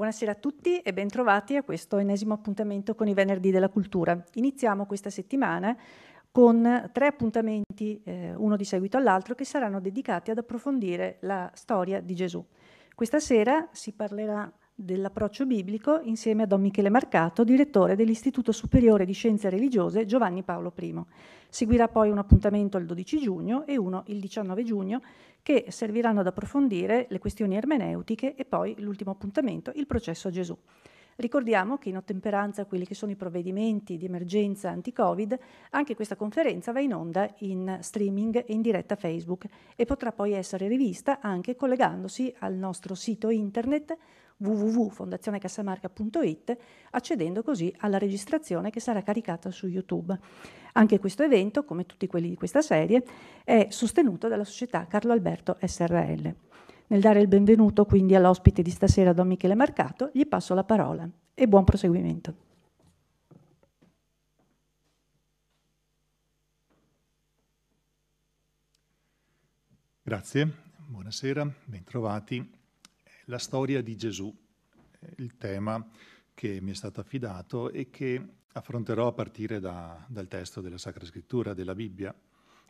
Buonasera a tutti e bentrovati a questo ennesimo appuntamento con i Venerdì della Cultura. Iniziamo questa settimana con tre appuntamenti, eh, uno di seguito all'altro, che saranno dedicati ad approfondire la storia di Gesù. Questa sera si parlerà dell'approccio biblico insieme a Don Michele Marcato, direttore dell'Istituto Superiore di Scienze Religiose Giovanni Paolo I. Seguirà poi un appuntamento il 12 giugno e uno il 19 giugno che serviranno ad approfondire le questioni ermeneutiche e poi l'ultimo appuntamento, il processo a Gesù. Ricordiamo che in ottemperanza a quelli che sono i provvedimenti di emergenza anti-Covid, anche questa conferenza va in onda in streaming e in diretta Facebook e potrà poi essere rivista anche collegandosi al nostro sito internet www.fondazionecassamarca.it, accedendo così alla registrazione che sarà caricata su YouTube. Anche questo evento, come tutti quelli di questa serie, è sostenuto dalla società Carlo Alberto SRL. Nel dare il benvenuto quindi all'ospite di stasera, Don Michele Marcato, gli passo la parola e buon proseguimento. Grazie, buonasera, bentrovati la storia di Gesù, il tema che mi è stato affidato e che affronterò a partire da, dal testo della Sacra Scrittura, della Bibbia.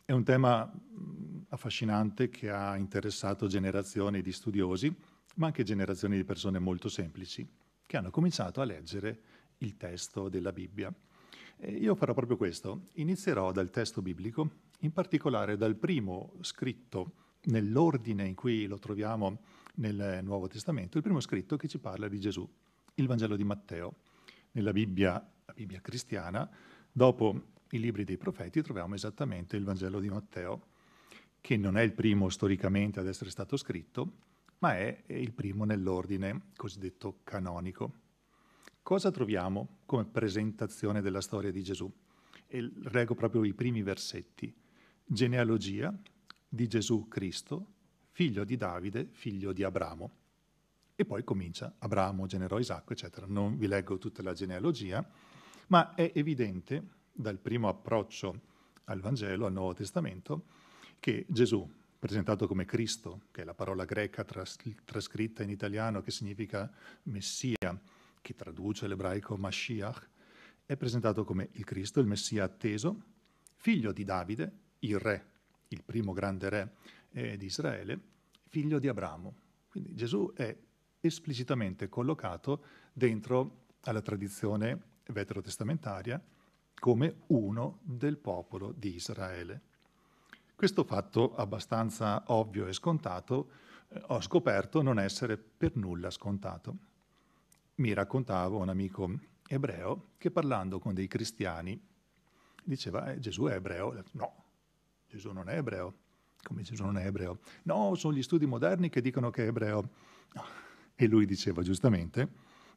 È un tema mm, affascinante che ha interessato generazioni di studiosi, ma anche generazioni di persone molto semplici, che hanno cominciato a leggere il testo della Bibbia. E io farò proprio questo. Inizierò dal testo biblico, in particolare dal primo scritto nell'ordine in cui lo troviamo nel Nuovo Testamento, il primo scritto che ci parla di Gesù, il Vangelo di Matteo. Nella Bibbia, la Bibbia cristiana, dopo i libri dei profeti troviamo esattamente il Vangelo di Matteo, che non è il primo storicamente ad essere stato scritto, ma è il primo nell'ordine cosiddetto canonico. Cosa troviamo come presentazione della storia di Gesù? E leggo proprio i primi versetti. Genealogia di Gesù Cristo, figlio di Davide, figlio di Abramo. E poi comincia Abramo generò Isacco, eccetera. Non vi leggo tutta la genealogia, ma è evidente dal primo approccio al Vangelo, al Nuovo Testamento, che Gesù, presentato come Cristo, che è la parola greca tras- trascritta in italiano che significa Messia, che traduce l'ebraico Mashiach, è presentato come il Cristo, il Messia atteso, figlio di Davide, il re, il primo grande re eh, di Israele, figlio di Abramo. Quindi Gesù è esplicitamente collocato dentro alla tradizione veterotestamentaria come uno del popolo di Israele. Questo fatto abbastanza ovvio e scontato eh, ho scoperto non essere per nulla scontato. Mi raccontava un amico ebreo che parlando con dei cristiani diceva eh, Gesù è ebreo. No, Gesù non è ebreo come se sono ebreo. No, sono gli studi moderni che dicono che è ebreo. E lui diceva giustamente,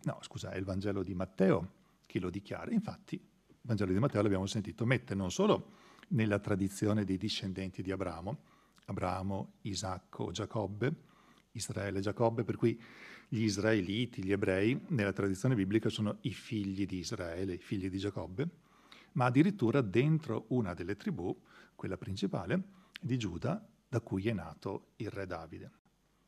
no, scusa, è il Vangelo di Matteo che lo dichiara. Infatti, il Vangelo di Matteo l'abbiamo sentito, mette non solo nella tradizione dei discendenti di Abramo, Abramo, Isacco, Giacobbe, Israele, Giacobbe, per cui gli israeliti, gli ebrei, nella tradizione biblica sono i figli di Israele, i figli di Giacobbe, ma addirittura dentro una delle tribù, quella principale, di Giuda, da cui è nato il re Davide.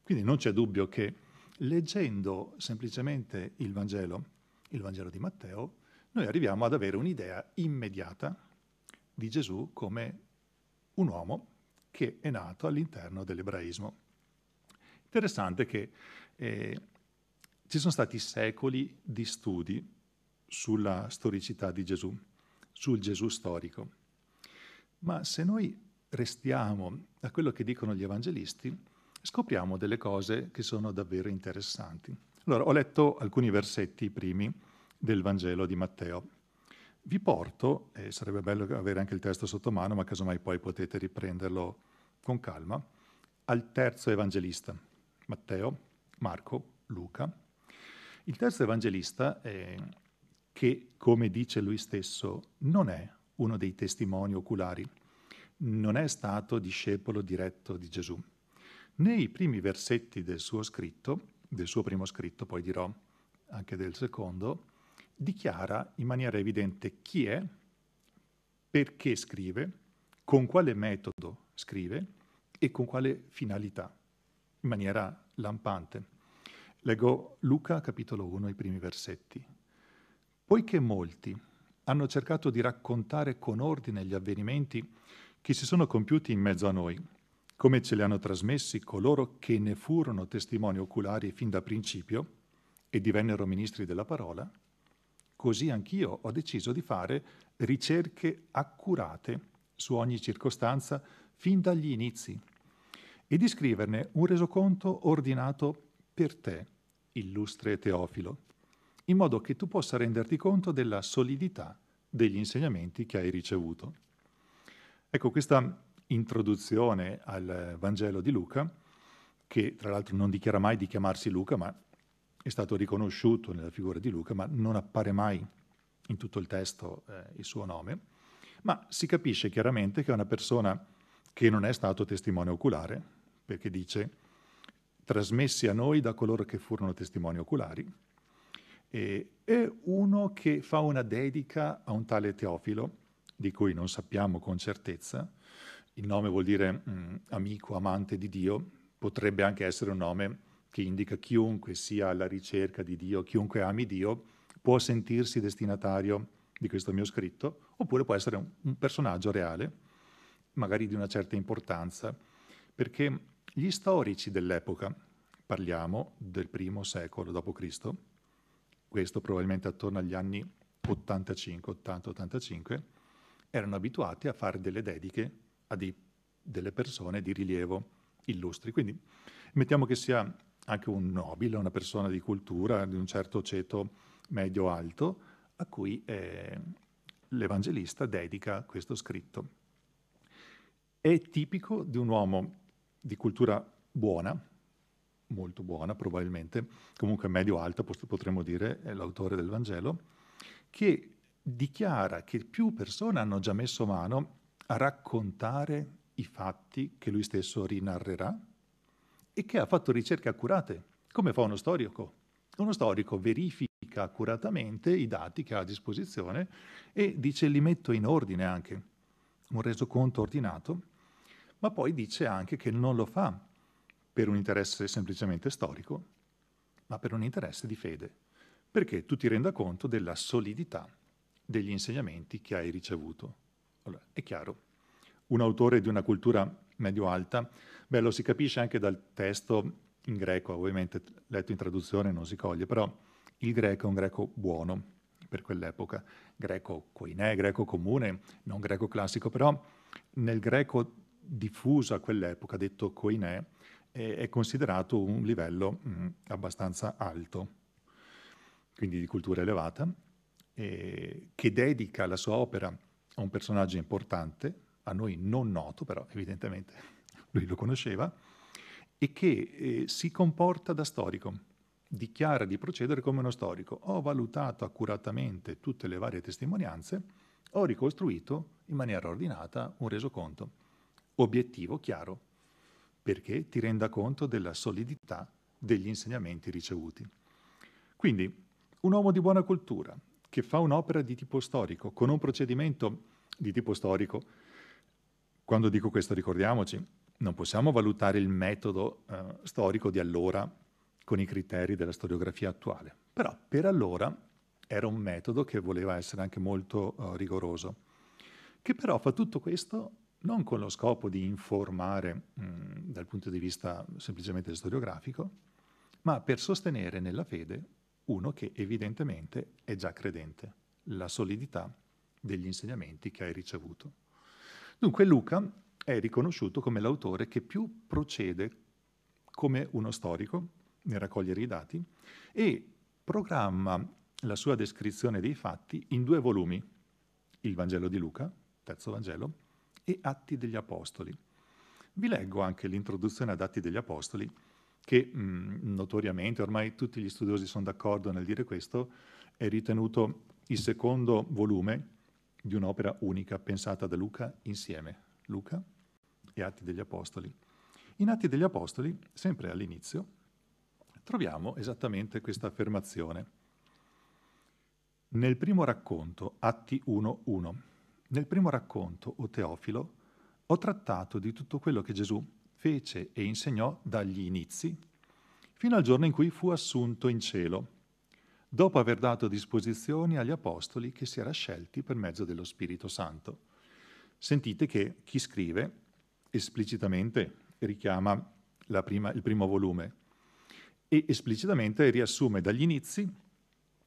Quindi non c'è dubbio che leggendo semplicemente il Vangelo, il Vangelo di Matteo, noi arriviamo ad avere un'idea immediata di Gesù come un uomo che è nato all'interno dell'ebraismo. Interessante che eh, ci sono stati secoli di studi sulla storicità di Gesù, sul Gesù storico. Ma se noi restiamo a quello che dicono gli evangelisti, scopriamo delle cose che sono davvero interessanti. Allora, ho letto alcuni versetti primi del Vangelo di Matteo. Vi porto, eh, sarebbe bello avere anche il testo sotto mano, ma casomai poi potete riprenderlo con calma, al terzo evangelista, Matteo, Marco, Luca. Il terzo evangelista, eh, che come dice lui stesso, non è uno dei testimoni oculari, non è stato discepolo diretto di Gesù. Nei primi versetti del suo scritto, del suo primo scritto, poi dirò anche del secondo, dichiara in maniera evidente chi è, perché scrive, con quale metodo scrive e con quale finalità, in maniera lampante. Leggo Luca capitolo 1, i primi versetti. Poiché molti hanno cercato di raccontare con ordine gli avvenimenti che si sono compiuti in mezzo a noi, come ce li hanno trasmessi coloro che ne furono testimoni oculari fin da principio e divennero ministri della parola, così anch'io ho deciso di fare ricerche accurate su ogni circostanza fin dagli inizi e di scriverne un resoconto ordinato per te, illustre Teofilo, in modo che tu possa renderti conto della solidità degli insegnamenti che hai ricevuto. Ecco, questa introduzione al Vangelo di Luca, che tra l'altro non dichiara mai di chiamarsi Luca, ma è stato riconosciuto nella figura di Luca, ma non appare mai in tutto il testo eh, il suo nome, ma si capisce chiaramente che è una persona che non è stato testimone oculare, perché dice trasmessi a noi da coloro che furono testimoni oculari, e, è uno che fa una dedica a un tale Teofilo, di cui non sappiamo con certezza. Il nome vuol dire mh, mm, amico, amante di Dio, potrebbe anche essere un nome che indica chiunque sia alla ricerca di Dio, chiunque ami Dio, può sentirsi destinatario di questo mio scritto, oppure può essere un, un personaggio reale, magari di una certa importanza, perché gli storici dell'epoca, parliamo del primo secolo d.C., questo probabilmente attorno agli anni 85, 80, 85, erano abituati a fare delle dediche a dei, delle persone di rilievo illustri. Quindi mettiamo che sia anche un nobile, una persona di cultura, di un certo ceto medio-alto, a cui eh, l'Evangelista dedica questo scritto. È tipico di un uomo di cultura buona, molto buona probabilmente, comunque medio-alta potremmo dire, è l'autore del Vangelo, che dichiara che più persone hanno già messo mano a raccontare i fatti che lui stesso rinarrerà e che ha fatto ricerche accurate, come fa uno storico. Uno storico verifica accuratamente i dati che ha a disposizione e dice li metto in ordine anche, un resoconto ordinato, ma poi dice anche che non lo fa per un interesse semplicemente storico, ma per un interesse di fede, perché tu ti renda conto della solidità degli insegnamenti che hai ricevuto. Allora, è chiaro, un autore di una cultura medio-alta, beh, lo si capisce anche dal testo in greco, ovviamente letto in traduzione non si coglie, però il greco è un greco buono per quell'epoca, greco coinè, greco comune, non greco classico, però nel greco diffuso a quell'epoca, detto coinè, è considerato un livello mh, mm, abbastanza alto, quindi di cultura elevata, eh, che dedica la sua opera a un personaggio importante, a noi non noto, però evidentemente lui lo conosceva, e che eh, si comporta da storico, dichiara di procedere come uno storico. Ho valutato accuratamente tutte le varie testimonianze, ho ricostruito in maniera ordinata un resoconto, obiettivo chiaro, perché ti renda conto della solidità degli insegnamenti ricevuti. Quindi un uomo di buona cultura, che fa un'opera di tipo storico, con un procedimento di tipo storico. Quando dico questo ricordiamoci, non possiamo valutare il metodo eh, storico di allora con i criteri della storiografia attuale, però per allora era un metodo che voleva essere anche molto eh, rigoroso, che però fa tutto questo non con lo scopo di informare mh, dal punto di vista semplicemente storiografico, ma per sostenere nella fede uno che evidentemente è già credente, la solidità degli insegnamenti che hai ricevuto. Dunque Luca è riconosciuto come l'autore che più procede come uno storico nel raccogliere i dati e programma la sua descrizione dei fatti in due volumi, il Vangelo di Luca, terzo Vangelo, e Atti degli Apostoli. Vi leggo anche l'introduzione ad Atti degli Apostoli, che mh, mhmm, notoriamente, ormai tutti gli studiosi sono d'accordo nel dire questo, è ritenuto il secondo volume di un'opera unica pensata da Luca insieme, Luca e Atti degli Apostoli. In Atti degli Apostoli, sempre all'inizio, troviamo esattamente questa affermazione. Nel primo racconto, Atti 1.1, nel primo racconto, o Teofilo, ho trattato di tutto quello che Gesù fece e insegnò dagli inizi fino al giorno in cui fu assunto in cielo, dopo aver dato disposizioni agli apostoli che si era scelti per mezzo dello Spirito Santo. Sentite che chi scrive esplicitamente richiama prima, il primo volume e esplicitamente riassume dagli inizi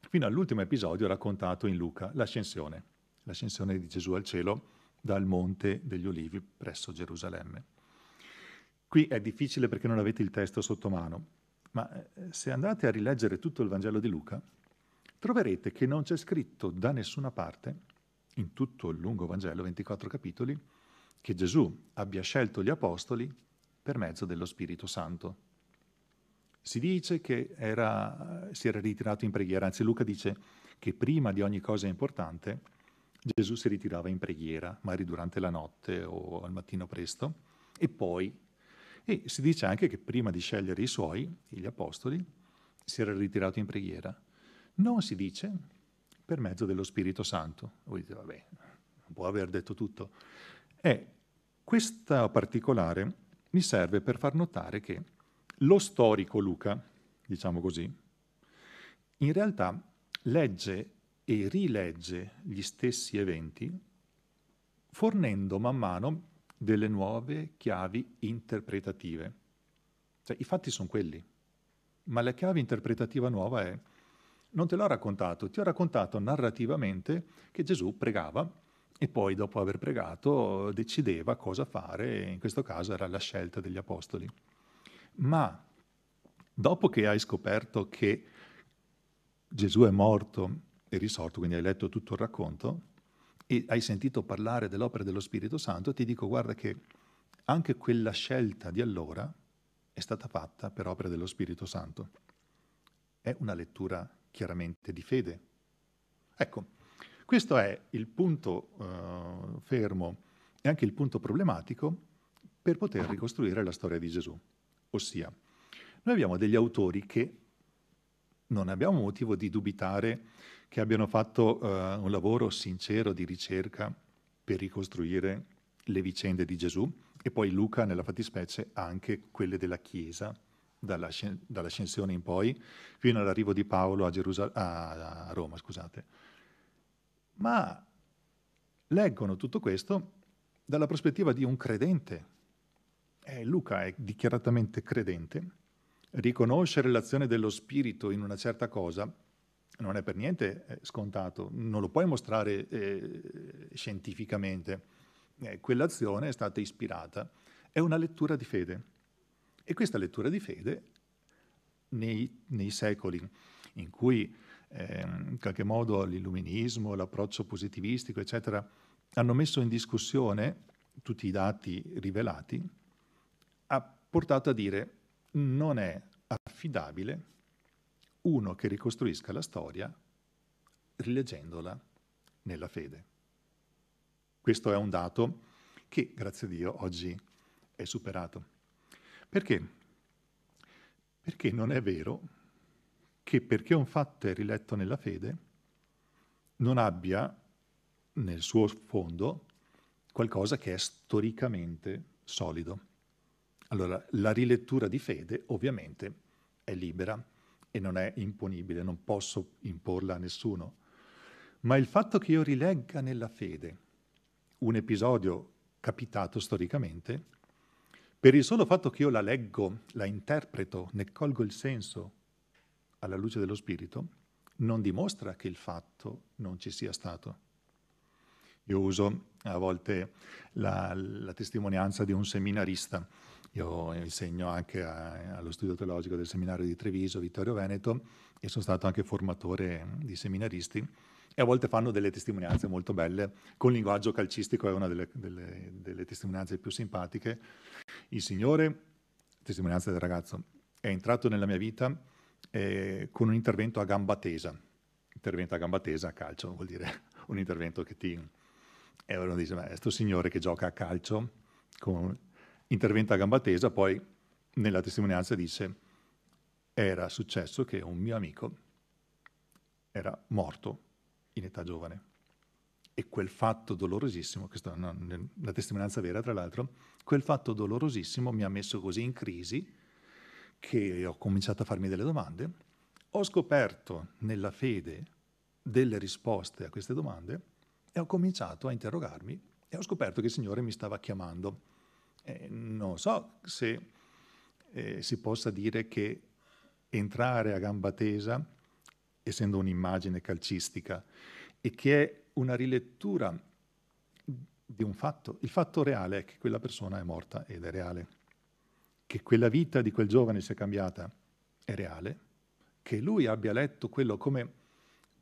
fino all'ultimo episodio raccontato in Luca, l'ascensione, l'ascensione di Gesù al cielo dal Monte degli Olivi presso Gerusalemme. Qui è difficile perché non avete il testo sotto mano, ma eh, se andate a rileggere tutto il Vangelo di Luca, troverete che non c'è scritto da nessuna parte, in tutto il lungo Vangelo, 24 capitoli, che Gesù abbia scelto gli apostoli per mezzo dello Spirito Santo. Si dice che era, si era ritirato in preghiera, anzi Luca dice che prima di ogni cosa importante Gesù si ritirava in preghiera, magari durante la notte o al mattino presto, e poi e si dice anche che prima di scegliere i suoi, gli apostoli, si era ritirato in preghiera. Non si dice per mezzo dello Spirito Santo. Voi dite, vabbè, non può aver detto tutto. E questa particolare mi serve per far notare che lo storico Luca, diciamo così, in realtà legge e rilegge gli stessi eventi fornendo man mano delle nuove chiavi interpretative. Cioè, I fatti sono quelli, ma la chiave interpretativa nuova è, non te l'ho raccontato, ti ho raccontato narrativamente che Gesù pregava e poi dopo aver pregato decideva cosa fare, in questo caso era la scelta degli apostoli. Ma dopo che hai scoperto che Gesù è morto e risorto, quindi hai letto tutto il racconto, e hai sentito parlare dell'opera dello Spirito Santo, ti dico guarda che anche quella scelta di allora è stata fatta per opera dello Spirito Santo. È una lettura chiaramente di fede. Ecco, questo è il punto uh, fermo e anche il punto problematico per poter ricostruire la storia di Gesù. Ossia, noi abbiamo degli autori che non abbiamo motivo di dubitare che abbiano fatto eh, un lavoro sincero di ricerca per ricostruire le vicende di Gesù e poi Luca nella fattispecie anche quelle della Chiesa dall'ascensione in poi fino all'arrivo di Paolo a, Gerusal- a Roma. Scusate. Ma leggono tutto questo dalla prospettiva di un credente. Eh, Luca è dichiaratamente credente. Riconoscere l'azione dello Spirito in una certa cosa non è per niente eh, scontato, non lo puoi mostrare eh, scientificamente. Eh, quell'azione è stata ispirata, è una lettura di fede. E questa lettura di fede, nei, nei secoli in cui eh, in qualche modo l'illuminismo, l'approccio positivistico, eccetera, hanno messo in discussione tutti i dati rivelati, ha portato a dire non è affidabile uno che ricostruisca la storia rileggendola nella fede. Questo è un dato che, grazie a Dio, oggi è superato. Perché? Perché non è vero che perché un fatto è riletto nella fede non abbia nel suo fondo qualcosa che è storicamente solido. Allora, la rilettura di fede ovviamente è libera e non è imponibile, non posso imporla a nessuno. Ma il fatto che io rilegga nella fede un episodio capitato storicamente, per il solo fatto che io la leggo, la interpreto, ne colgo il senso alla luce dello Spirito, non dimostra che il fatto non ci sia stato. Io uso a volte la, la testimonianza di un seminarista io insegno anche a, allo studio teologico del seminario di Treviso, Vittorio Veneto, e sono stato anche formatore di seminaristi. E a volte fanno delle testimonianze molto belle, con linguaggio calcistico è una delle, delle, delle testimonianze più simpatiche. Il Signore, testimonianza del ragazzo, è entrato nella mia vita eh, con un intervento a gamba tesa. Intervento a gamba tesa a calcio vuol dire un intervento che ti... E uno dice, ma questo signore che gioca a calcio con intervento a gamba tesa, poi nella testimonianza dice era successo che un mio amico era morto in età giovane e quel fatto dolorosissimo, questa è una, testimonianza vera tra l'altro, quel fatto dolorosissimo mi ha messo così in crisi che ho cominciato a farmi delle domande, ho scoperto nella fede delle risposte a queste domande e ho cominciato a interrogarmi e ho scoperto che il Signore mi stava chiamando eh, non so se eh, si possa dire che entrare a gamba tesa, essendo un'immagine calcistica, e che è una rilettura di un fatto, il fatto reale è che quella persona è morta ed è reale, che quella vita di quel giovane si è cambiata, è reale, che lui abbia letto quello come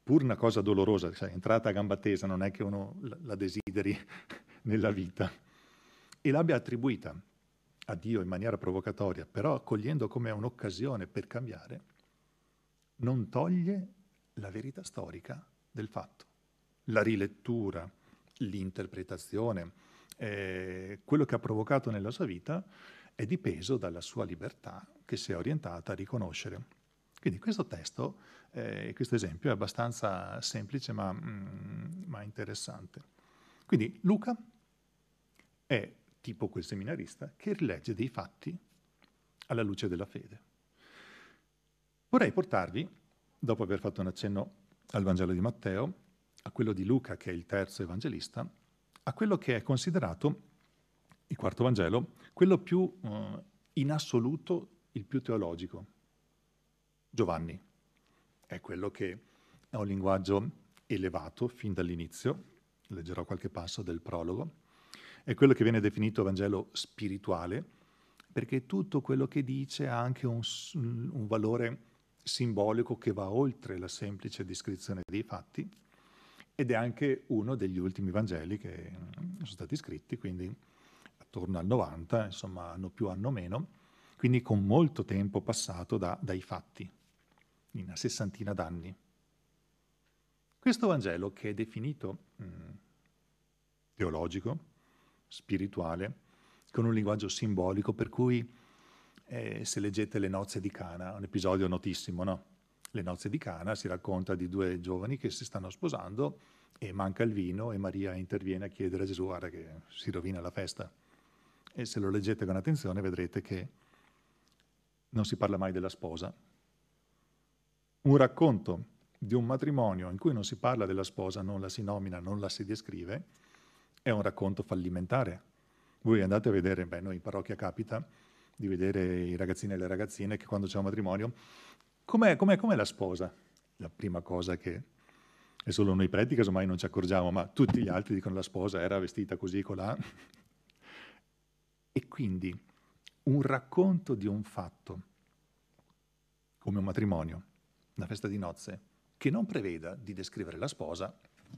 pur una cosa dolorosa, cioè entrata a gamba tesa, non è che uno la desideri nella vita, e l'abbia attribuita a Dio in maniera provocatoria, però cogliendo come un'occasione per cambiare, non toglie la verità storica del fatto. La rilettura, l'interpretazione, eh, quello che ha provocato nella sua vita è dipeso dalla sua libertà che si è orientata a riconoscere. Quindi questo testo, eh, questo esempio è abbastanza semplice ma, mm, ma interessante. Quindi Luca è tipo quel seminarista, che rilegge dei fatti alla luce della fede. Vorrei portarvi, dopo aver fatto un accenno al Vangelo di Matteo, a quello di Luca, che è il terzo evangelista, a quello che è considerato, il quarto Vangelo, quello più eh, in assoluto, il più teologico. Giovanni è quello che ha un linguaggio elevato fin dall'inizio, leggerò qualche passo del prologo, è quello che viene definito Vangelo spirituale, perché tutto quello che dice ha anche un, un valore simbolico che va oltre la semplice descrizione dei fatti ed è anche uno degli ultimi Vangeli che mm, sono stati scritti, quindi attorno al 90, insomma anno più anno meno, quindi con molto tempo passato da, dai fatti, in una sessantina d'anni. Questo Vangelo, che è definito mh, mm, teologico, spirituale con un linguaggio simbolico per cui eh, se leggete Le nozze di Cana, un episodio notissimo, no? Le nozze di Cana si racconta di due giovani che si stanno sposando e manca il vino e Maria interviene a chiedere a Gesù guarda che si rovina la festa. E se lo leggete con attenzione vedrete che non si parla mai della sposa. Un racconto di un matrimonio in cui non si parla della sposa, non la si nomina, non la si descrive, è un racconto fallimentare. Voi andate a vedere, beh, noi in parrocchia capita di vedere i ragazzini e le ragazzine che quando c'è un matrimonio, com'è, com'è, com'è la sposa? La prima cosa che è solo noi preti, casomai non ci accorgiamo, ma tutti gli altri dicono la sposa era vestita così, colà. E quindi un racconto di un fatto, come un matrimonio, una festa di nozze, che non preveda di descrivere la sposa,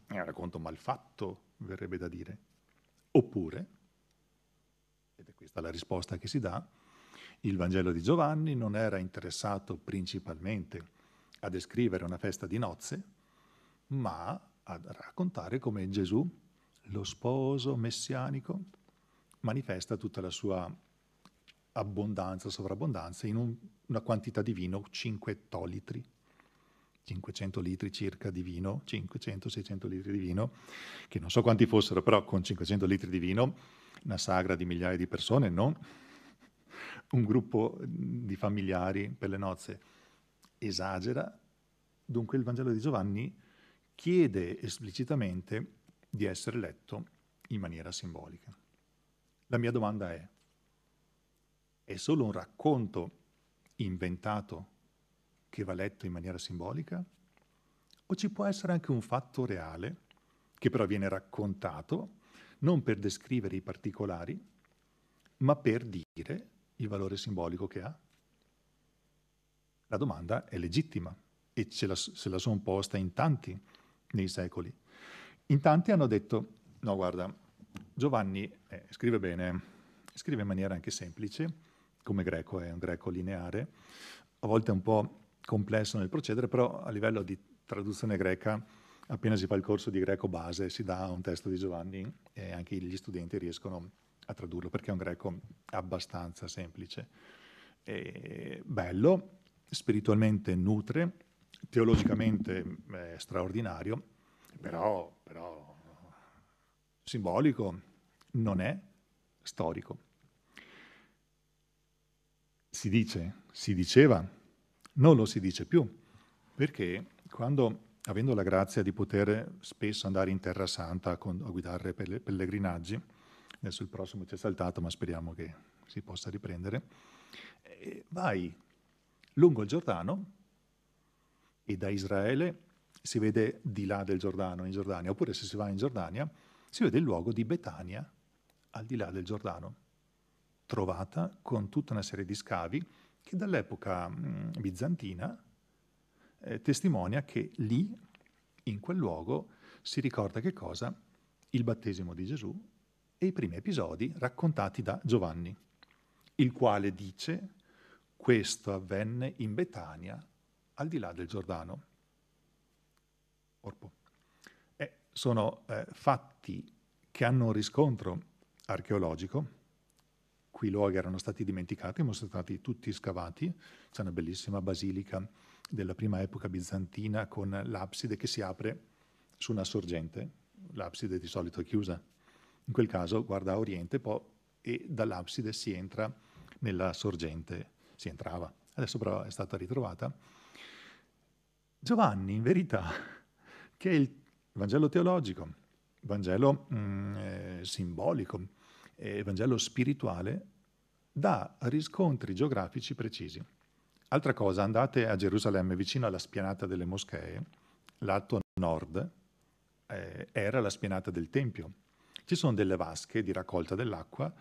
è un racconto malfatto, verrebbe da dire. Oppure, ed è questa la risposta che si dà, il Vangelo di Giovanni non era interessato principalmente a descrivere una festa di nozze, ma a raccontare come Gesù, lo sposo messianico, manifesta tutta la sua abbondanza, sovrabbondanza in un, una quantità di vino, 5 ettolitri. 500 litri circa di vino, 500-600 litri di vino, che non so quanti fossero, però con 500 litri di vino, una sagra di migliaia di persone, non un gruppo di familiari per le nozze, esagera. Dunque il Vangelo di Giovanni chiede esplicitamente di essere letto in maniera simbolica. La mia domanda è, è solo un racconto inventato che va letto in maniera simbolica? O ci può essere anche un fatto reale, che però viene raccontato, non per descrivere i particolari, ma per dire il valore simbolico che ha? La domanda è legittima e la, se la sono posta in tanti nei secoli. In tanti hanno detto, no guarda, Giovanni eh, scrive bene, scrive in maniera anche semplice, come greco è un greco lineare, a volte un po' complesso nel procedere, però a livello di traduzione greca, appena si fa il corso di greco base, si dà un testo di Giovanni e anche gli studenti riescono a tradurlo, perché è un greco abbastanza semplice. E bello, spiritualmente nutre, teologicamente eh, straordinario, però, però simbolico non è storico. Si dice, si diceva non lo si dice più, perché quando, avendo la grazia di poter spesso andare in Terra Santa a, a guidare pelle, pellegrinaggi, adesso il prossimo ci è saltato, ma speriamo che si possa riprendere, eh, vai lungo il Giordano e da Israele si vede di là del Giordano in Giordania, oppure se si va in Giordania si vede il luogo di Betania al di là del Giordano, trovata con tutta una serie di scavi che dall'epoca mm, bizantina eh, testimonia che lì, in quel luogo, si ricorda che cosa? Il battesimo di Gesù e i primi episodi raccontati da Giovanni, il quale dice questo avvenne in Betania, al di là del Giordano. Orpo. Eh, sono eh, fatti che hanno un riscontro archeologico qui luoghi erano stati dimenticati, ma sono stati tutti scavati. C'è una bellissima basilica della prima epoca bizantina con l'abside che si apre su una sorgente, l'abside di solito è chiusa. In quel caso guarda a oriente e dall'abside si entra nella sorgente, si entrava. Adesso però è stata ritrovata. Giovanni, in verità, che è il Vangelo teologico, Vangelo mh, mm, eh, simbolico, eh, Vangelo spirituale dà riscontri geografici precisi. Altra cosa, andate a Gerusalemme, vicino alla spianata delle moschee, lato nord, eh, era la spianata del Tempio. Ci sono delle vasche di raccolta dell'acqua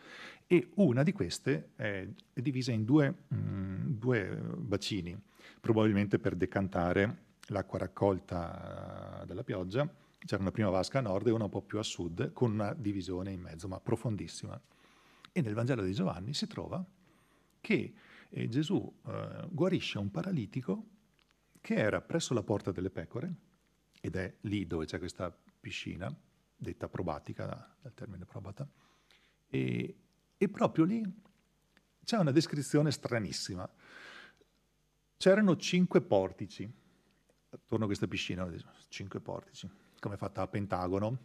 e una di queste eh, è divisa in due, mh, mm, due bacini, probabilmente per decantare l'acqua raccolta eh, dalla pioggia c'era una prima vasca a nord e una un po' più a sud, con una divisione in mezzo, ma profondissima. E nel Vangelo di Giovanni si trova che eh, Gesù eh, guarisce un paralitico che era presso la porta delle pecore, ed è lì dove c'è questa piscina, detta probatica, dal termine probata, e, e proprio lì c'è una descrizione stranissima. C'erano cinque portici attorno a questa piscina, cinque portici come è fatta a Pentagono,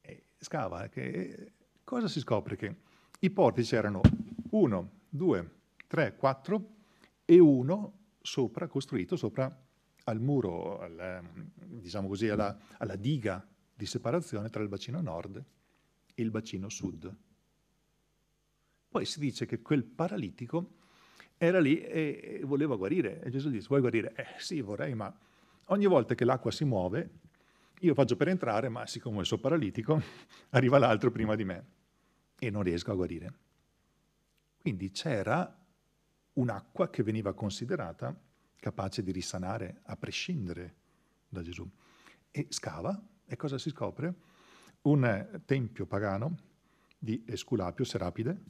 e scava. Che, cosa si scopre? Che i porti c'erano uno, due, tre, quattro e uno sopra, costruito sopra al muro, al, ehm, diciamo così, alla, alla diga di separazione tra il bacino nord e il bacino sud. Poi si dice che quel paralitico era lì e voleva guarire. E Gesù dice, vuoi guarire? Eh sì, vorrei, ma ogni volta che l'acqua si muove, io faccio per entrare, ma siccome sono paralitico, arriva l'altro prima di me e non riesco a guarire. Quindi c'era un'acqua che veniva considerata capace di risanare a prescindere da Gesù. E scava, e cosa si scopre? Un tempio pagano di Esculapio Serapide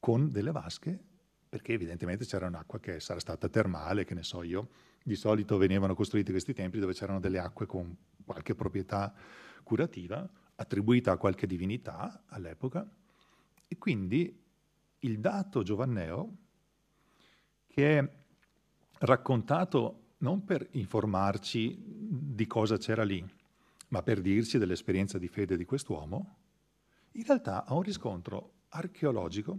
con delle vasche, perché evidentemente c'era un'acqua che sarà stata termale, che ne so io, di solito venivano costruiti questi templi dove c'erano delle acque con qualche proprietà curativa attribuita a qualche divinità all'epoca e quindi il dato giovanneo che è raccontato non per informarci di cosa c'era lì, ma per dirci dell'esperienza di fede di quest'uomo, in realtà ha un riscontro archeologico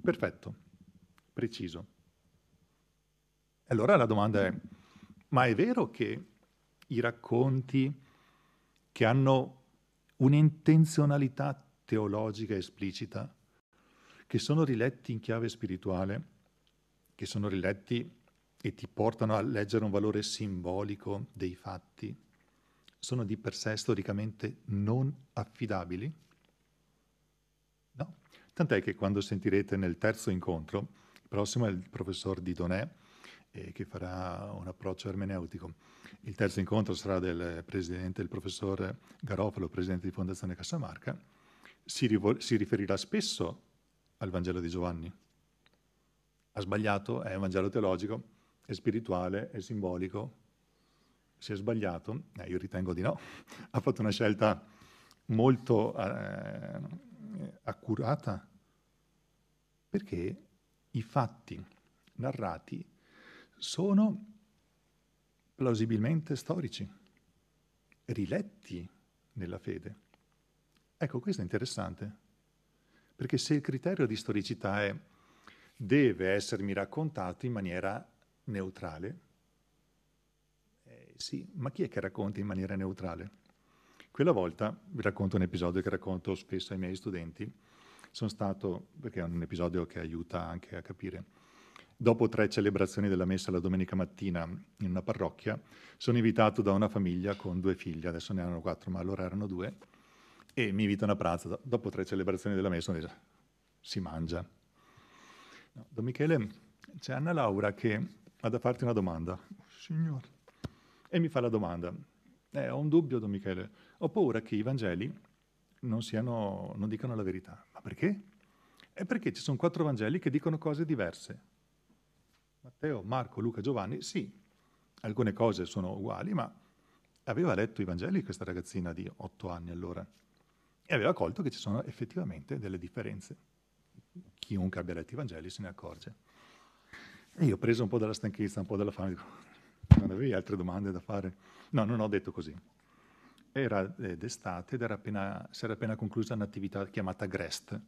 perfetto, preciso. Allora la domanda è, ma è vero che i racconti che hanno un'intenzionalità teologica esplicita, che sono riletti in chiave spirituale, che sono riletti e ti portano a leggere un valore simbolico dei fatti, sono di per sé storicamente non affidabili? No. Tant'è che quando sentirete nel terzo incontro, il prossimo è il professor Didonè, e che farà un approccio ermeneutico. Il terzo incontro sarà del presidente, il professor Garofalo, presidente di Fondazione Cassamarca, si, rivol- si riferirà spesso al Vangelo di Giovanni. Ha sbagliato, è un Vangelo teologico, è spirituale, è simbolico, si è sbagliato? Eh, io ritengo di no. Ha fatto una scelta molto eh, accurata perché i fatti narrati sono plausibilmente storici, riletti nella fede. Ecco, questo è interessante, perché se il criterio di storicità è deve essermi raccontato in maniera neutrale, eh, sì, ma chi è che racconta in maniera neutrale? Quella volta, vi racconto un episodio che racconto spesso ai miei studenti, sono stato, perché è un episodio che aiuta anche a capire, Dopo tre celebrazioni della messa la domenica mattina in una parrocchia, sono invitato da una famiglia con due figli, adesso ne hanno quattro, ma allora erano due, e mi invitano a pranzo. Dopo tre celebrazioni della messa si mangia. No, Don Michele, c'è Anna Laura che ha da farti una domanda. signore. E mi fa la domanda. Eh, ho un dubbio, Don Michele. Ho paura che i Vangeli non, siano, non dicano la verità. Ma perché? È perché ci sono quattro Vangeli che dicono cose diverse. Matteo, Marco, Luca, Giovanni, sì, alcune cose sono uguali, ma aveva letto i Vangeli questa ragazzina di otto anni allora e aveva colto che ci sono effettivamente delle differenze. Chiunque abbia letto i Vangeli se ne accorge. E io, preso un po' dalla stanchezza, un po' dalla fame, dico, non avevi altre domande da fare? No, non ho detto così. Era eh, d'estate ed era appena, si era appena conclusa un'attività chiamata GREST,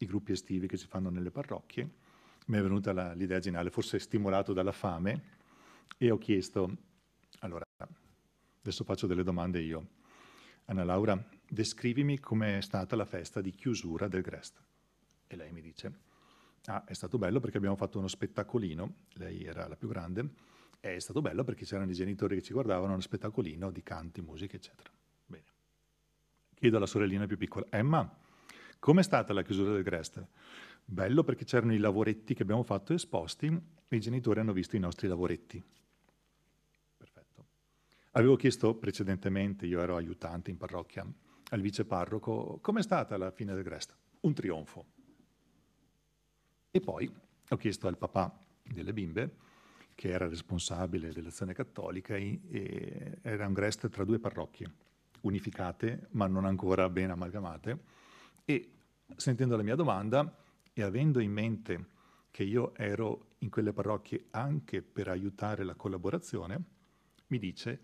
i gruppi estivi che si fanno nelle parrocchie, mi è venuta l'idea geniale, forse stimolato dalla fame, e ho chiesto, allora, adesso faccio delle domande io. Anna Laura, descrivimi com'è stata la festa di chiusura del Grest. E lei mi dice, ah, è stato bello perché abbiamo fatto uno spettacolino, lei era la più grande, eh, è stato bello perché c'erano i genitori che ci guardavano, uno spettacolino di canti, musica, eccetera. Bene. Chiedo alla sorellina più piccola, Emma, com'è stata la chiusura del Grest? Bello perché c'erano i lavoretti che abbiamo fatto esposti e i genitori hanno visto i nostri lavoretti. Perfetto. Avevo chiesto precedentemente, io ero aiutante in parrocchia, al vice parroco, com'è stata la fine del Grest? Un trionfo. E poi ho chiesto al papà delle bimbe, che era responsabile dell'azione cattolica, era un Grest tra due parrocchie, unificate ma non ancora ben amalgamate, e sentendo la mia domanda e avendo in mente che io ero in quelle parrocchie anche per aiutare la collaborazione, mi dice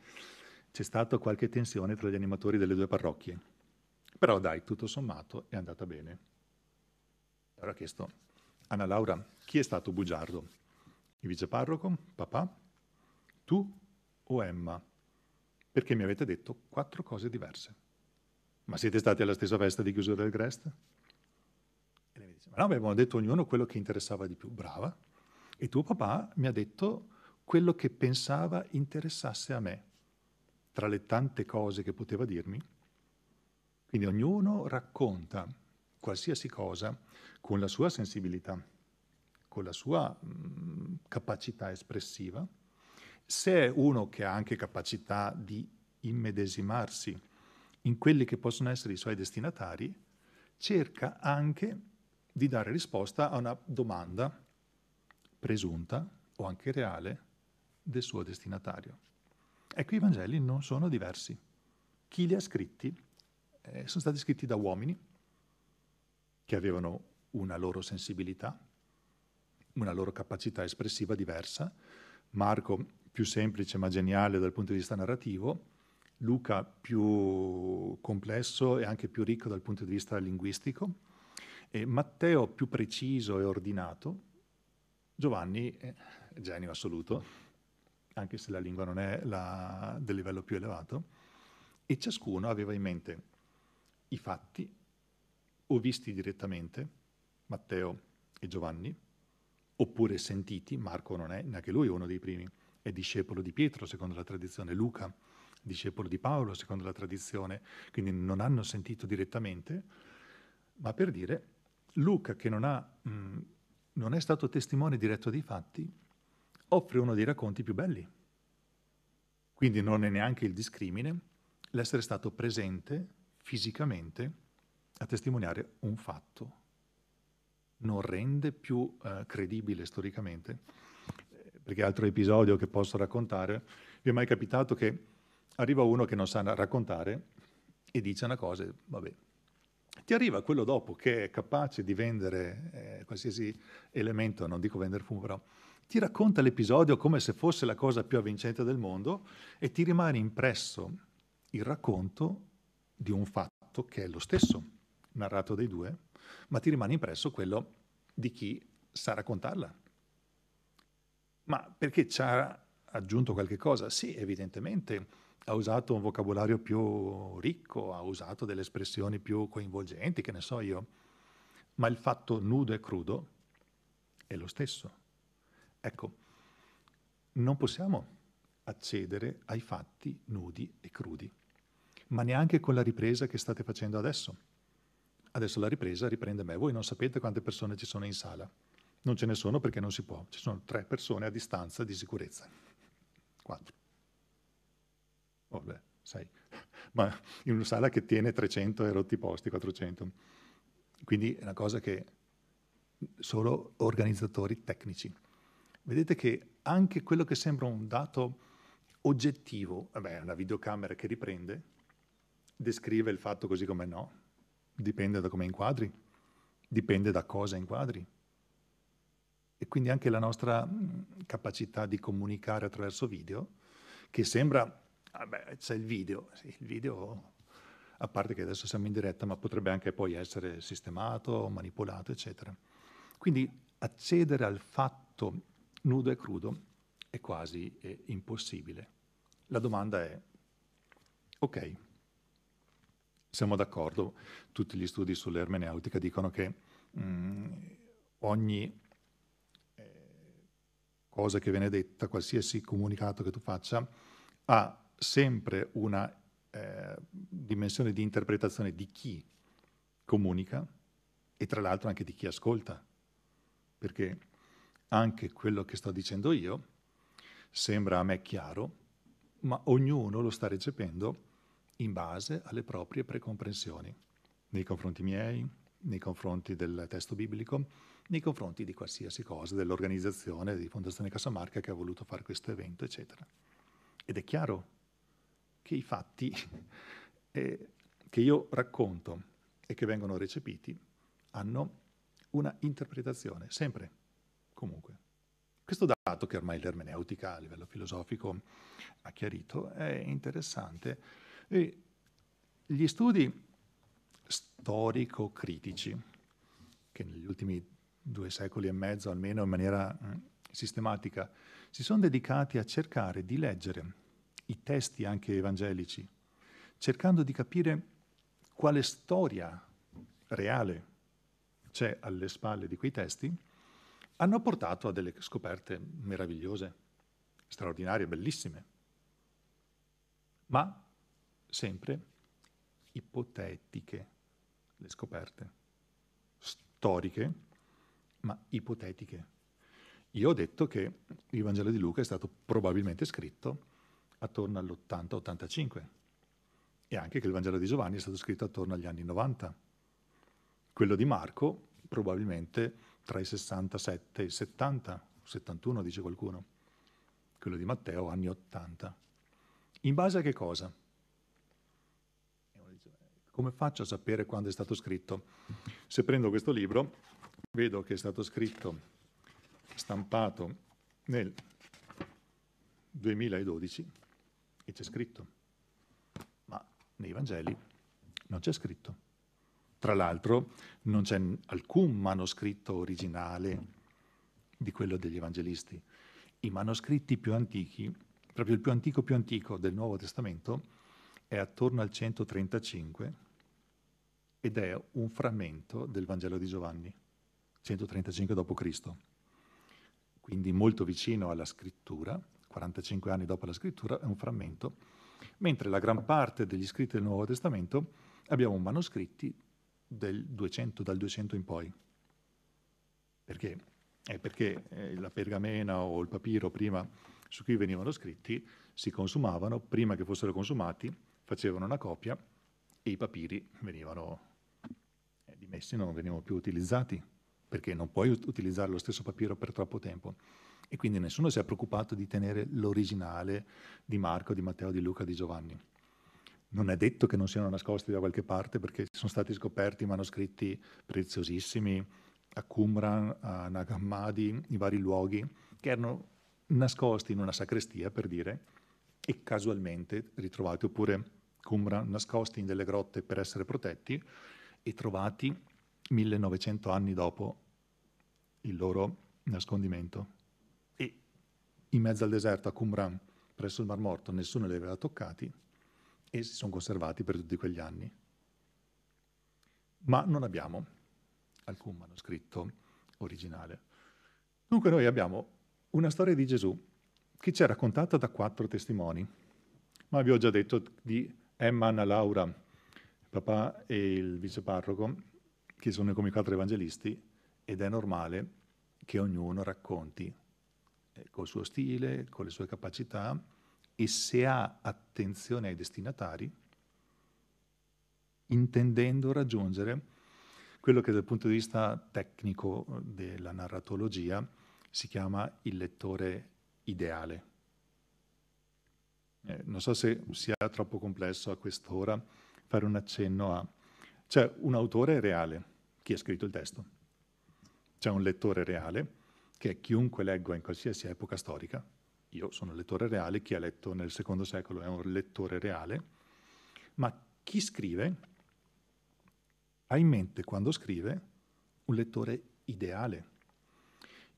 c'è stata qualche tensione tra gli animatori delle due parrocchie. Però dai, tutto sommato è andata bene. Allora ho chiesto, Anna Laura, chi è stato bugiardo? Il viceparroco? Papà? Tu o Emma? Perché mi avete detto quattro cose diverse. Ma siete stati alla stessa festa di chiusura del Grest? Ma no, abbiamo detto ognuno quello che interessava di più. Brava. E tuo papà mi ha detto quello che pensava interessasse a me, tra le tante cose che poteva dirmi. Quindi ognuno racconta qualsiasi cosa con la sua sensibilità, con la sua mh, mm, capacità espressiva. Se è uno che ha anche capacità di immedesimarsi in quelli che possono essere i suoi destinatari, cerca anche di dare risposta a una domanda presunta o anche reale del suo destinatario. Ecco, i Vangeli non sono diversi. Chi li ha scritti eh, sono stati scritti da uomini che avevano una loro sensibilità, una loro capacità espressiva diversa. Marco più semplice ma geniale dal punto di vista narrativo, Luca più complesso e anche più ricco dal punto di vista linguistico e Matteo più preciso e ordinato, Giovanni è genio assoluto, anche se la lingua non è la, del livello più elevato, e ciascuno aveva in mente i fatti o visti direttamente, Matteo e Giovanni, oppure sentiti, Marco non è neanche lui uno dei primi, è discepolo di Pietro secondo la tradizione, Luca discepolo di Paolo secondo la tradizione, quindi non hanno sentito direttamente, ma per dire Luca, che non, ha, mh, mm, non è stato testimone diretto dei fatti, offre uno dei racconti più belli. Quindi non è neanche il discrimine l'essere stato presente fisicamente a testimoniare un fatto. Non rende più eh, credibile storicamente, eh, perché altro episodio che posso raccontare, vi è mai capitato che arriva uno che non sa raccontare e dice una cosa, vabbè, ti arriva quello dopo che è capace di vendere eh, qualsiasi elemento, non dico vendere fumo però, ti racconta l'episodio come se fosse la cosa più avvincente del mondo e ti rimane impresso il racconto di un fatto che è lo stesso narrato dei due, ma ti rimane impresso quello di chi sa raccontarla. Ma perché ci ha aggiunto qualche cosa? Sì, evidentemente ha usato un vocabolario più ricco, ha usato delle espressioni più coinvolgenti, che ne so io, ma il fatto nudo e crudo è lo stesso. Ecco, non possiamo accedere ai fatti nudi e crudi, ma neanche con la ripresa che state facendo adesso. Adesso la ripresa riprende me, voi non sapete quante persone ci sono in sala. Non ce ne sono perché non si può, ci sono tre persone a distanza di sicurezza. Quattro oh beh, sai, ma in una sala che tiene 300 e rotti posti, 400. Quindi è una cosa che solo organizzatori tecnici. Vedete che anche quello che sembra un dato oggettivo, vabbè, una videocamera che riprende, descrive il fatto così come no, dipende da come inquadri, dipende da cosa inquadri. E quindi anche la nostra capacità di comunicare attraverso video, che sembra Ah beh, c'è il video, sì, il video, a parte che adesso siamo in diretta, ma potrebbe anche poi essere sistemato, manipolato, eccetera. Quindi accedere al fatto nudo e crudo è quasi è eh, impossibile. La domanda è, ok, siamo d'accordo, tutti gli studi sull'ermeneutica dicono che mh, mm, ogni eh, cosa che viene detta, qualsiasi comunicato che tu faccia, ha sempre una eh, dimensione di interpretazione di chi comunica e tra l'altro anche di chi ascolta, perché anche quello che sto dicendo io sembra a me chiaro, ma ognuno lo sta recependo in base alle proprie precomprensioni, nei confronti miei, nei confronti del testo biblico, nei confronti di qualsiasi cosa, dell'organizzazione di Fondazione Casamarca che ha voluto fare questo evento, eccetera. Ed è chiaro che i fatti eh, che io racconto e che vengono recepiti hanno una interpretazione, sempre, comunque. Questo dato che ormai l'ermeneutica a livello filosofico ha chiarito è interessante. E gli studi storico-critici, che negli ultimi due secoli e mezzo, almeno in maniera mm, sistematica, si sono dedicati a cercare di leggere i testi anche evangelici, cercando di capire quale storia reale c'è alle spalle di quei testi, hanno portato a delle scoperte meravigliose, straordinarie, bellissime, ma sempre ipotetiche le scoperte, storiche, ma ipotetiche. Io ho detto che il Vangelo di Luca è stato probabilmente scritto attorno all'80-85 e anche che il Vangelo di Giovanni è stato scritto attorno agli anni 90. Quello di Marco probabilmente tra i 67 e i 70, 71 dice qualcuno, quello di Matteo anni 80. In base a che cosa? Come faccio a sapere quando è stato scritto? Se prendo questo libro, vedo che è stato scritto, stampato nel 2012, e c'è scritto, ma nei Vangeli non c'è scritto. Tra l'altro non c'è alcun manoscritto originale di quello degli evangelisti. I manoscritti più antichi, proprio il più antico più antico del Nuovo Testamento, è attorno al 135 ed è un frammento del Vangelo di Giovanni, 135 d.C., quindi molto vicino alla scrittura, 45 anni dopo la scrittura, è un frammento, mentre la gran parte degli scritti del Nuovo Testamento abbiamo manoscritti 200, dal 200 in poi. Perché? È perché eh, la pergamena o il papiro prima su cui venivano scritti si consumavano, prima che fossero consumati facevano una copia e i papiri venivano eh, dimessi, non venivano più utilizzati, perché non puoi utilizzare lo stesso papiro per troppo tempo e quindi nessuno si è preoccupato di tenere l'originale di Marco, di Matteo, di Luca, di Giovanni. Non è detto che non siano nascosti da qualche parte perché sono stati scoperti manoscritti preziosissimi a Qumran, a Nag Hammadi, in vari luoghi, che erano nascosti in una sacrestia, per dire, e casualmente ritrovati, oppure Qumran nascosti in delle grotte per essere protetti e trovati 1900 anni dopo il loro nascondimento in mezzo al deserto a Qumran, presso il Mar Morto, nessuno li aveva toccati e si sono conservati per tutti quegli anni. Ma non abbiamo alcun manoscritto originale. Dunque noi abbiamo una storia di Gesù che ci è raccontata da quattro testimoni, ma vi ho già detto di Emma, Anna, Laura, papà e il viceparroco, che sono come i quattro evangelisti, ed è normale che ognuno racconti eh, col suo stile, con le sue capacità e se ha attenzione ai destinatari, intendendo raggiungere quello che dal punto di vista tecnico eh, della narratologia si chiama il lettore ideale. Eh, non so se sia troppo complesso a quest'ora fare un accenno a... C'è un autore reale, chi ha scritto il testo, c'è un lettore reale, che chiunque legga in qualsiasi epoca storica, io sono lettore reale, chi ha letto nel secondo secolo è un lettore reale, ma chi scrive ha in mente quando scrive un lettore ideale.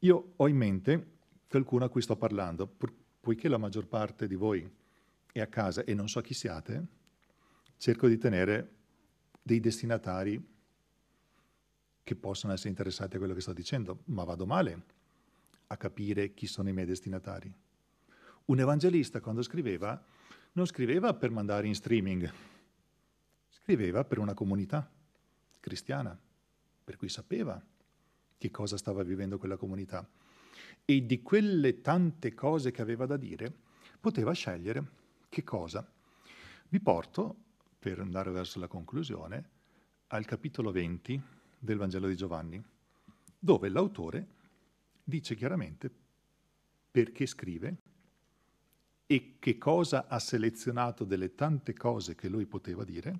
Io ho in mente qualcuno a cui sto parlando, poiché la maggior parte di voi è a casa e non so chi siate, cerco di tenere dei destinatari che possono essere interessati a quello che sto dicendo, ma vado male a capire chi sono i miei destinatari. Un evangelista quando scriveva non scriveva per mandare in streaming, scriveva per una comunità cristiana, per cui sapeva che cosa stava vivendo quella comunità e di quelle tante cose che aveva da dire poteva scegliere che cosa. Vi porto, per andare verso la conclusione, al capitolo 20 del Vangelo di Giovanni, dove l'autore dice chiaramente perché scrive e che cosa ha selezionato delle tante cose che lui poteva dire,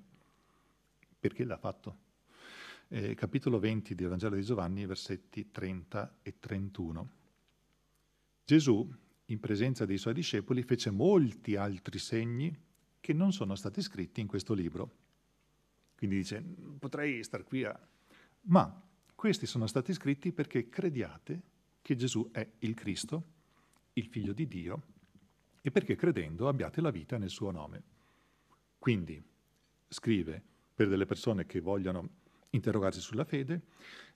perché l'ha fatto. Eh, capitolo 20 del Vangelo di Giovanni, versetti 30 e 31. Gesù, in presenza dei suoi discepoli, fece molti altri segni che non sono stati scritti in questo libro. Quindi dice, mm, potrei star qui a... Ma questi sono stati scritti perché crediate che Gesù è il Cristo, il Figlio di Dio, e perché credendo abbiate la vita nel suo nome. Quindi scrive per delle persone che vogliono interrogarsi sulla fede,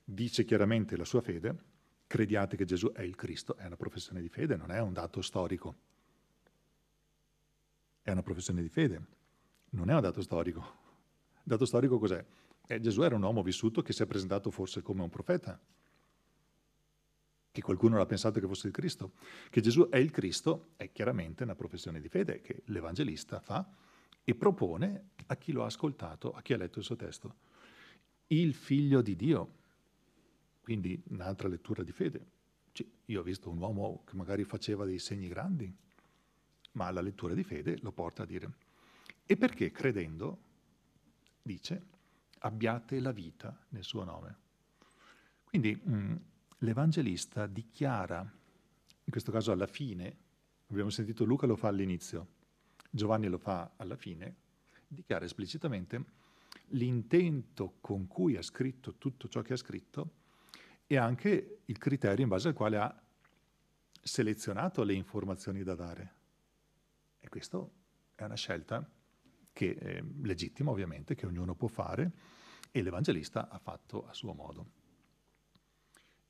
dice chiaramente la sua fede, crediate che Gesù è il Cristo, è una professione di fede, non è un dato storico. È una professione di fede, non è un dato storico. Dato storico cos'è? Eh, Gesù era un uomo vissuto che si è presentato forse come un profeta, che qualcuno l'ha pensato che fosse il Cristo. Che Gesù è il Cristo è chiaramente una professione di fede che l'Evangelista fa e propone a chi lo ha ascoltato, a chi ha letto il suo testo. Il figlio di Dio. Quindi un'altra lettura di fede. Cioè, io ho visto un uomo che magari faceva dei segni grandi, ma la lettura di fede lo porta a dire. E perché credendo, dice, abbiate la vita nel suo nome. Quindi mh, mm, l'Evangelista dichiara, in questo caso alla fine, abbiamo sentito Luca lo fa all'inizio, Giovanni lo fa alla fine, dichiara esplicitamente l'intento con cui ha scritto tutto ciò che ha scritto e anche il criterio in base al quale ha selezionato le informazioni da dare. E questa è una scelta che è legittima ovviamente, che ognuno può fare e l'Evangelista ha fatto a suo modo.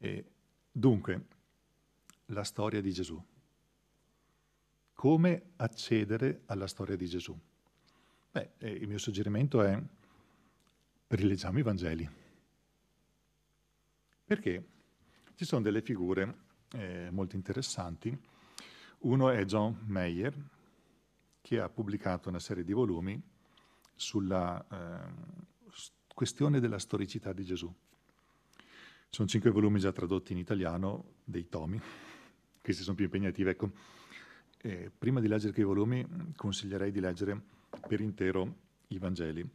E dunque, la storia di Gesù. Come accedere alla storia di Gesù? Beh, eh, il mio suggerimento è rileggiamo i Vangeli. Perché ci sono delle figure eh, molto interessanti. Uno è John Mayer, che ha pubblicato una serie di volumi sulla eh, questione della storicità di Gesù. Sono cinque volumi già tradotti in italiano, dei tomi, che si sono più impegnativi. Ecco. Eh, prima di leggere quei volumi consiglierei di leggere per intero i Vangeli.